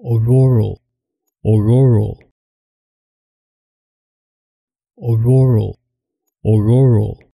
auroral, auroral, auroral, auroral.